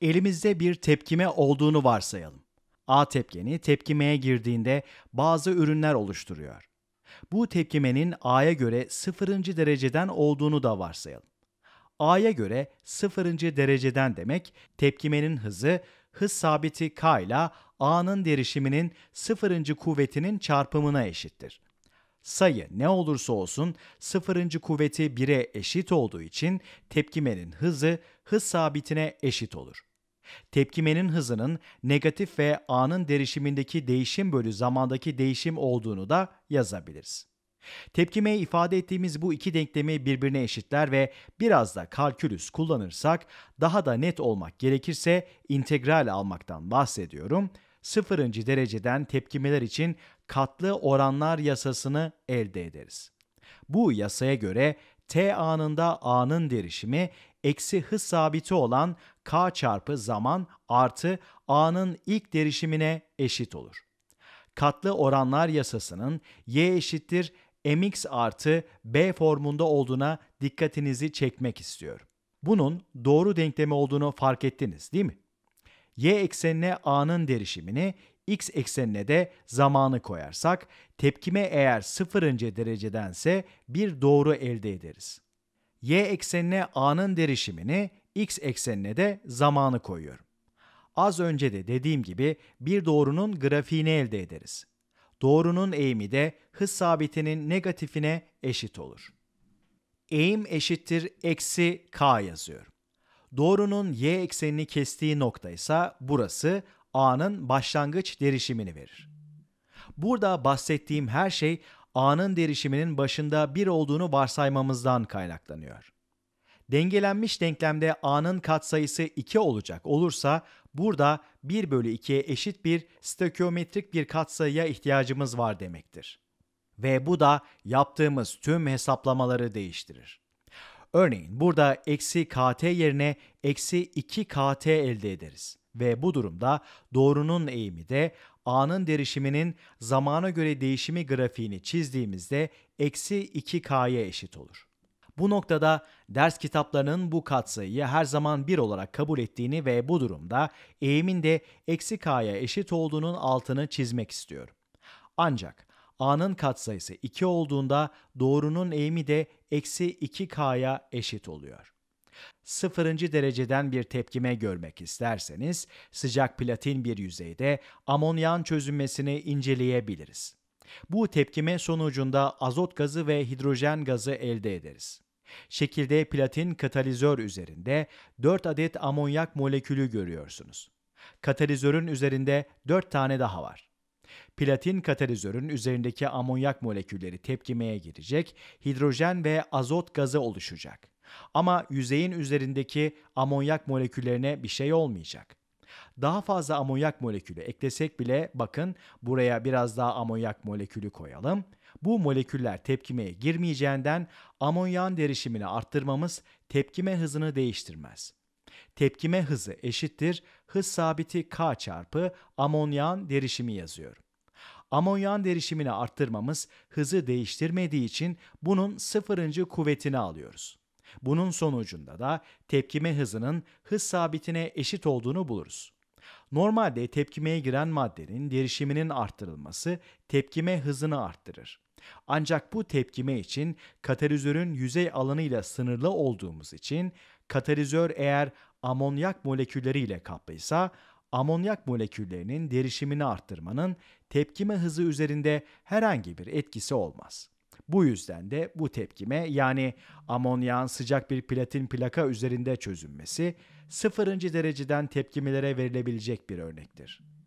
Elimizde bir tepkime olduğunu varsayalım. A tepkeni tepkimeye girdiğinde bazı ürünler oluşturuyor. Bu tepkimenin A'ya göre sıfırıncı dereceden olduğunu da varsayalım. A'ya göre sıfırıncı dereceden demek tepkimenin hızı hız sabiti k ile A'nın derişiminin sıfırıncı kuvvetinin çarpımına eşittir. Sayı ne olursa olsun sıfırıncı kuvveti 1'e eşit olduğu için tepkimenin hızı hız sabitine eşit olur tepkimenin hızının negatif ve anın derişimindeki değişim bölü zamandaki değişim olduğunu da yazabiliriz. Tepkimeyi ifade ettiğimiz bu iki denklemi birbirine eşitler ve biraz da kalkülüs kullanırsak daha da net olmak gerekirse integral almaktan bahsediyorum. Sıfırıncı dereceden tepkimeler için katlı oranlar yasasını elde ederiz. Bu yasaya göre t anında a'nın derişimi eksi hız sabiti olan k çarpı zaman artı a'nın ilk derişimine eşit olur. Katlı oranlar yasasının y eşittir mx artı b formunda olduğuna dikkatinizi çekmek istiyorum. Bunun doğru denklemi olduğunu fark ettiniz değil mi? y eksenine a'nın derişimini, x eksenine de zamanı koyarsak, tepkime eğer sıfırıncı derecedense bir doğru elde ederiz. y eksenine a'nın derişimini, x eksenine de zamanı koyuyorum. Az önce de dediğim gibi bir doğrunun grafiğini elde ederiz. Doğrunun eğimi de hız sabitinin negatifine eşit olur. Eğim eşittir eksi k yazıyorum. Doğrunun y eksenini kestiği nokta ise burası a'nın başlangıç derişimini verir. Burada bahsettiğim her şey a'nın derişiminin başında 1 olduğunu varsaymamızdan kaynaklanıyor. Dengelenmiş denklemde a'nın katsayısı 2 olacak olursa burada 1 bölü 2'ye eşit bir stökiometrik bir katsayıya ihtiyacımız var demektir. Ve bu da yaptığımız tüm hesaplamaları değiştirir. Örneğin burada eksi kt yerine eksi 2 kt elde ederiz. Ve bu durumda doğrunun eğimi de a'nın derişiminin zamana göre değişimi grafiğini çizdiğimizde eksi 2k'ya eşit olur. Bu noktada ders kitaplarının bu katsayıyı her zaman 1 olarak kabul ettiğini ve bu durumda eğimin de eksi k'ya eşit olduğunun altını çizmek istiyorum. Ancak a'nın katsayısı 2 olduğunda doğrunun eğimi de eksi 2k'ya eşit oluyor. Sıfırıncı dereceden bir tepkime görmek isterseniz sıcak platin bir yüzeyde amonyan çözünmesini inceleyebiliriz. Bu tepkime sonucunda azot gazı ve hidrojen gazı elde ederiz. Şekilde platin katalizör üzerinde 4 adet amonyak molekülü görüyorsunuz. Katalizörün üzerinde 4 tane daha var. Platin katalizörün üzerindeki amonyak molekülleri tepkimeye girecek, hidrojen ve azot gazı oluşacak. Ama yüzeyin üzerindeki amonyak moleküllerine bir şey olmayacak. Daha fazla amonyak molekülü eklesek bile bakın buraya biraz daha amonyak molekülü koyalım. Bu moleküller tepkimeye girmeyeceğinden amonyağın derişimini arttırmamız tepkime hızını değiştirmez. Tepkime hızı eşittir hız sabiti K çarpı amonyağın derişimi yazıyorum. Amonyağın derişimini arttırmamız hızı değiştirmediği için bunun sıfırıncı kuvvetini alıyoruz. Bunun sonucunda da tepkime hızının hız sabitine eşit olduğunu buluruz. Normalde tepkimeye giren maddenin derişiminin arttırılması tepkime hızını arttırır. Ancak bu tepkime için katalizörün yüzey alanıyla sınırlı olduğumuz için katalizör eğer amonyak molekülleriyle kaplıysa amonyak moleküllerinin derişimini arttırmanın tepkime hızı üzerinde herhangi bir etkisi olmaz. Bu yüzden de bu tepkime yani amonyağın sıcak bir platin plaka üzerinde çözünmesi sıfırıncı dereceden tepkimelere verilebilecek bir örnektir.